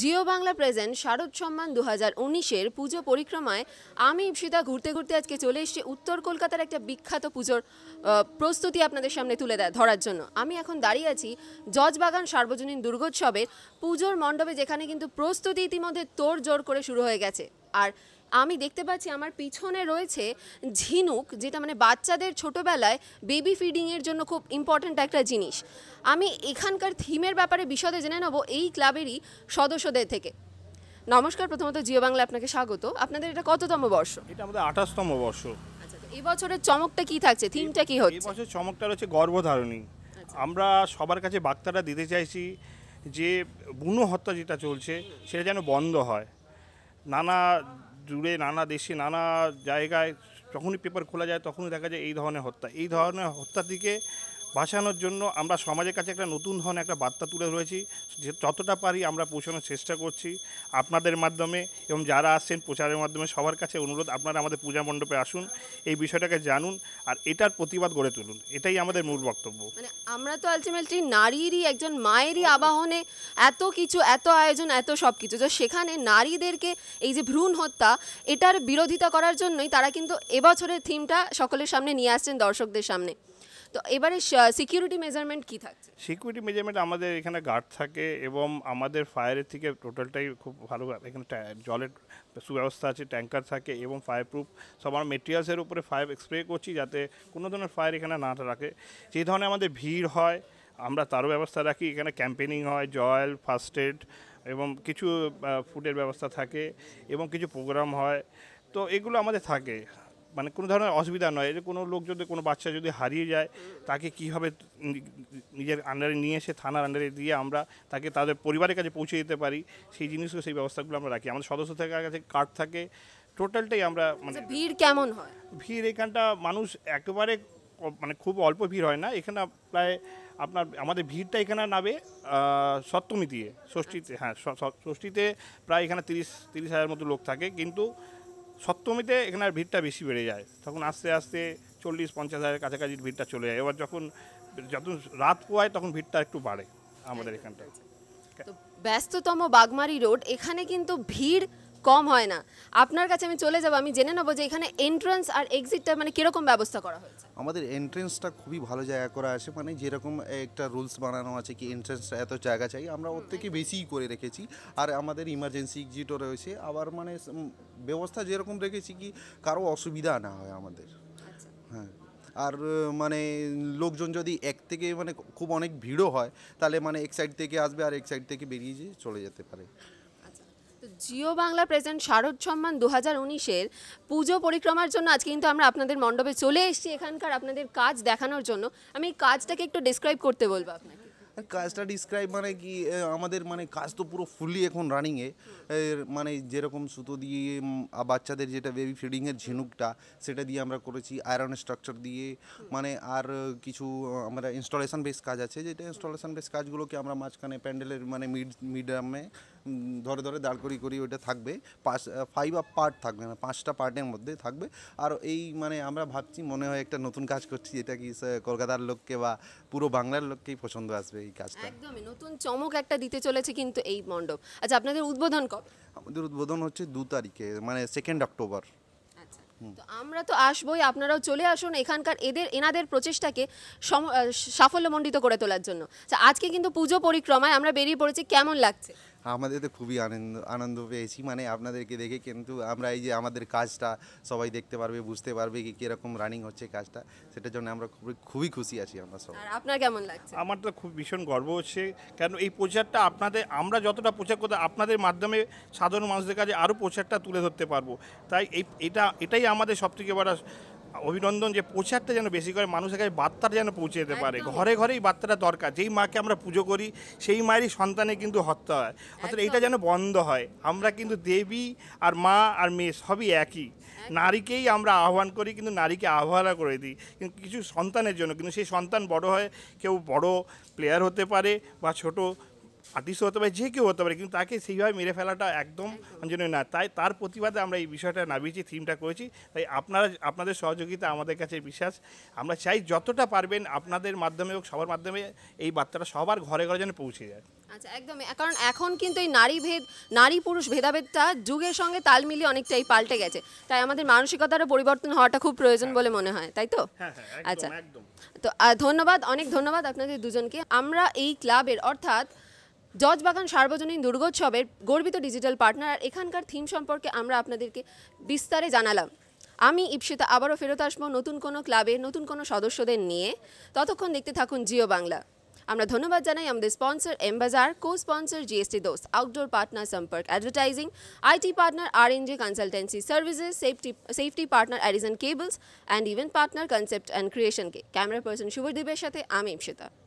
Jio Bangla present শারদ সম্মান দু হাজার উনিশের পুজো পরিক্রমায় আমি ইপসিতা ঘুরতে ঘুরতে আজকে চলে এসেছি উত্তর কলকাতার একটা বিখ্যাত পুজোর প্রস্তুতি আপনাদের সামনে তুলে দেয় ধরার জন্য আমি এখন দাঁড়িয়ে আছি জজবাগান সার্বজনীন দুর্গোৎসবের পুজোর মণ্ডপে যেখানে কিন্তু প্রস্তুতি ইতিমধ্যে তোড়জোড় করে শুরু হয়ে গেছে আর আমি দেখতে পাচ্ছি আমার পিছনে রয়েছে ঝিনুক যেটা মানে বাচ্চাদের ছোটোবেলায় বেবি ফিডিংয়ের জন্য খুব ইম্পর্ট্যান্ট একটা জিনিস আমি এখানকার থিমের ব্যাপারে বিশদে জেনে নেব এই ক্লাবেরই সদস্যদের থেকে নমস্কার প্রথমত জিও বাংলা আপনাকে স্বাগত আপনাদের এটা কততম বর্ষ এটা আমাদের আঠাশতম বর্ষ আচ্ছা, আচ্ছা, এবছরের চমকটা কি থাকছে থিমটা কি হচ্ছে এবছর চমকটা হচ্ছে গর্ভধারণী আচ্ছা। আমরা সবার কাছে বার্তাটা দিতে চাইছি যে বুনো হত্যা যেটা চলছে সেটা যেন বন্ধ হয় নানা জুড়ে নানা দেশে নানা জায়গায় যখনই পেপার খোলা যায় তখনই দেখা যায় এই ধরনের হত্যা এই ধরনের হত্যা থেকে বাঁচানোর জন্য আমরা সমাজের কাছে একটা নতুন ধরনের একটা বার্তা তুলে রয়েছি যে যতটা পারি আমরা পৌঁছানোর চেষ্টা করছি আপনাদের মাধ্যমে এবং যারা আসছেন প্রচারের মাধ্যমে সবার কাছে অনুরোধ আপনারা আমাদের পূজা মণ্ডপে আসুন এই বিষয়টাকে জানুন আর এটার প্রতিবাদ গড়ে তুলুন এটাই আমাদের মূল বক্তব্য মানে আমরা তো আলটিমেটলি নারীরই একজন মায়েরই আবাহনে এত কিছু এত আয়োজন এত সব কিছু তো সেখানে নারীদেরকে এই যে ভ্রূণ হত্যা এটার বিরোধিতা করার জন্যই তারা কিন্তু এবছরের থিমটা সকলের সামনে নিয়ে আসছেন দর্শকদের সামনে তো এবারে সিকিউরিটি মেজারমেন্ট কি থাকছে সিকিউরিটি মেজারমেন্ট আমাদের এখানে গার্ড থাকে এবং আমাদের ফায়ারের থেকে টোটালটাই খুব ভালো এখানে জলের সুব্যবস্থা আছে ট্যাঙ্কার থাকে এবং ফায়ার প্রুফ সব আমরা মেটেরিয়ালসের উপরে ফায়ার স্প্রে করছি যাতে কোনো ধরনের ফায়ার এখানে না রাখে যে ধরনের আমাদের ভিড় হয় আমরা তারও ব্যবস্থা রাখি এখানে ক্যাম্পেনিং হয় জয়েল ফার্স্ট এড এবং কিছু ফুডের ব্যবস্থা থাকে এবং কিছু প্রোগ্রাম হয় তো এগুলো আমাদের থাকে মানে কোনো ধরনের অসুবিধা নয় যে কোনো লোক যদি কোনো বাচ্চা যদি হারিয়ে যায় তাকে কীভাবে নিজের আন্ডারে নিয়ে এসে থানার আন্ডারে দিয়ে আমরা তাকে তাদের পরিবারের কাছে পৌঁছে দিতে পারি সেই জিনিসগুলো সেই ব্যবস্থাগুলো আমরা রাখি আমাদের সদস্য থাকার কাছে কার্ড থাকে টোটালটাই আমরা মানে আচ্ছা, ভিড় কেমন হয় ভিড় এখানটা মানুষ একেবারে মানে খুব অল্প ভিড় হয় না এখানে প্রায় আপনার আমাদের ভিড়টা এখানে নামে সপ্তমী দিয়ে ষষ্ঠীতে হ্যাঁ ষষ্ঠীতে প্রায় এখানে তিরিশ তিরিশ হাজার মতো লোক থাকে কিন্তু সপ্তমীতে এখানে ভিড়টা বেশি বেড়ে যায় তখন আস্তে আস্তে চল্লিশ পঞ্চাশ হাজারের কাছাকাছি ভিড়টা চলে যায় এবার যখন যত রাত পোয়ায় তখন ভিড়টা একটু বাড়ে আমাদের এখানটায় ব্যস্ততম বাগমারি রোড এখানে কিন্তু ভিড় কম হয় না আপনার কাছে আমি চলে যাব আমি জেনে নেবো যে এখানে এন্ট্রান্স আর এক্সিটটা মানে কীরকম ব্যবস্থা করা হয়েছে আমাদের এন্ট্রেন্সটা খুবই ভালো জায়গা করা আছে মানে যেরকম একটা রুলস বানানো আছে কি এন্ট্রেন্স এত জায়গা চাই আমরা ওর থেকে বেশিই করে রেখেছি আর আমাদের ইমার্জেন্সি এক্সিটও রয়েছে আবার মানে ব্যবস্থা যেরকম রেখেছি কি কারো অসুবিধা না হয় আমাদের আচ্ছা। হ্যাঁ আর মানে লোকজন যদি এক থেকে মানে খুব অনেক ভিড়ও হয় তাহলে মানে এক সাইড থেকে আসবে আর এক সাইড থেকে বেরিয়ে যেয়ে চলে যেতে পারে জিও বাংলা প্রেজেন্ট শারদ সম্মান দু হাজার উনিশের পুজো পরিক্রমার জন্য আজকে কিন্তু আমরা আপনাদের মণ্ডপে চলে এসেছি এখানকার আপনাদের কাজ দেখানোর জন্য আমি এই কাজটাকে একটু ডিসক্রাইব করতে বলবো আপনাকে কাজটা ডিসক্রাইব মানে কি আমাদের মানে কাজ তো পুরো ফুললি এখন রানিংয়ে মানে যেরকম সুতো দিয়ে বাচ্চাদের যেটা বেবি ফিডিংয়ের ঝিনুকটা সেটা দিয়ে আমরা করেছি আয়রন স্ট্রাকচার দিয়ে মানে আর কিছু আমরা ইনস্টলেশন বেস কাজ আছে যেটা ইনস্টলেশন বেস কাজগুলোকে আমরা মাঝখানে প্যান্ডেলের মানে মিড মিডামে ধরে ধরে দাঁড় করি করি ওইটা থাকবে পাঁচ ফাইভ আপ পার্ট থাকবে মানে পাঁচটা পার্টের মধ্যে থাকবে আর এই মানে আমরা ভাবছি মনে হয় একটা নতুন কাজ করছি এটা কি কলকাতার লোককে বা পুরো বাংলার লোককেই পছন্দ আসবে এই কাজটা একদমই নতুন চমক একটা দিতে চলেছে কিন্তু এই মণ্ডপ আচ্ছা আপনাদের উদ্বোধন কবে আমাদের উদ্বোধন হচ্ছে দু তারিখে মানে সেকেন্ড আচ্ছা, অক্টোবর তো আমরা তো আসবোই আপনারাও চলে আসুন এখানকার এদের এনাদের প্রচেষ্টাকে সাফল্যমণ্ডিত করে তোলার জন্য আচ্ছা, আজকে কিন্তু পুজো পরিক্রমায় আমরা বেরিয়ে পড়েছি কেমন লাগছে আমাদের তো খুবই আনন্দ আনন্দ পেয়েছি মানে আপনাদেরকে দেখে কিন্তু আমরা এই যে আমাদের কাজটা সবাই দেখতে পারবে বুঝতে পারবে কি কীরকম রানিং হচ্ছে কাজটা সেটার জন্য আমরা খুবই খুবই খুশি আছি আমরা সব আপনার কেমন লাগছে আমার তো খুব ভীষণ গর্ব হচ্ছে কেন এই প্রচারটা আপনাদের আমরা যতটা প্রচার করতে আপনাদের মাধ্যমে সাধারণ মানুষদের কাছে আরও প্রচারটা তুলে ধরতে পারবো তাই এই এটা এটাই আমাদের সবথেকে বড় অভিনন্দন যে প্রচারটা যেন বেশি করে মানুষের কাছে বার্তাটা যেন পৌঁছে যেতে পারে ঘরে ঘরেই বার্তাটা দরকার যেই মাকে আমরা পুজো করি সেই মায়েরই সন্তানে কিন্তু হত্যা হয় অর্থাৎ এইটা যেন বন্ধ হয় আমরা কিন্তু দেবী আর মা আর মেয়ে সবই একই নারীকেই আমরা আহ্বান করি কিন্তু নারীকে আহ্বানা করে দিই কিন্তু কিছু সন্তানের জন্য কিন্তু সেই সন্তান বড় হয় কেউ বড় প্লেয়ার হতে পারে বা ছোট আর্টিস্ট হতে পারে যে কেউ হতে পারে কিন্তু তাকে সেইভাবে মেরে ফেলাটা একদম জন্য না তাই তার প্রতিবাদে আমরা এই বিষয়টা নামিয়েছি থিমটা করেছি তাই আপনারা আপনাদের সহযোগিতা আমাদের কাছে বিশ্বাস আমরা চাই যতটা পারবেন আপনাদের মাধ্যমে হোক সবার মাধ্যমে এই বার্তাটা সবার ঘরে ঘরে যেন পৌঁছে যায় আচ্ছা একদম কারণ এখন কিন্তু এই নারী ভেদ নারী পুরুষ ভেদাভেদটা যুগের সঙ্গে তাল মিলিয়ে অনেকটাই পাল্টে গেছে তাই আমাদের মানসিকতারও পরিবর্তন হওয়াটা খুব প্রয়োজন হ্যাঁ। বলে মনে হয় তাই তো হ্যাঁ, হ্যাঁ, আচ্ছা তো ধন্যবাদ অনেক ধন্যবাদ আপনাদের দুজনকে আমরা এই ক্লাবের অর্থাৎ জজবাগান সার্বজনীন দুর্গোৎসবের গর্বিত ডিজিটাল পার্টনার আর এখানকার থিম সম্পর্কে আমরা আপনাদেরকে বিস্তারে জানালাম আমি ইপসিতা আবারও ফেরত আসবো নতুন কোনো ক্লাবে নতুন কোনো সদস্যদের নিয়ে ততক্ষণ দেখতে থাকুন জিও বাংলা আমরা ধন্যবাদ জানাই আমাদের স্পন্সর এমবাজার কো স্পন্সর জিএসটি দোস outdoor partner Somporko advertising IT partner R G consultancy services safety safety partner Arizon cables and event partner concept and ক্রিয়েশনকে ক্যামেরা পার্সন শুভদীপের সাথে আমি ইপসিতা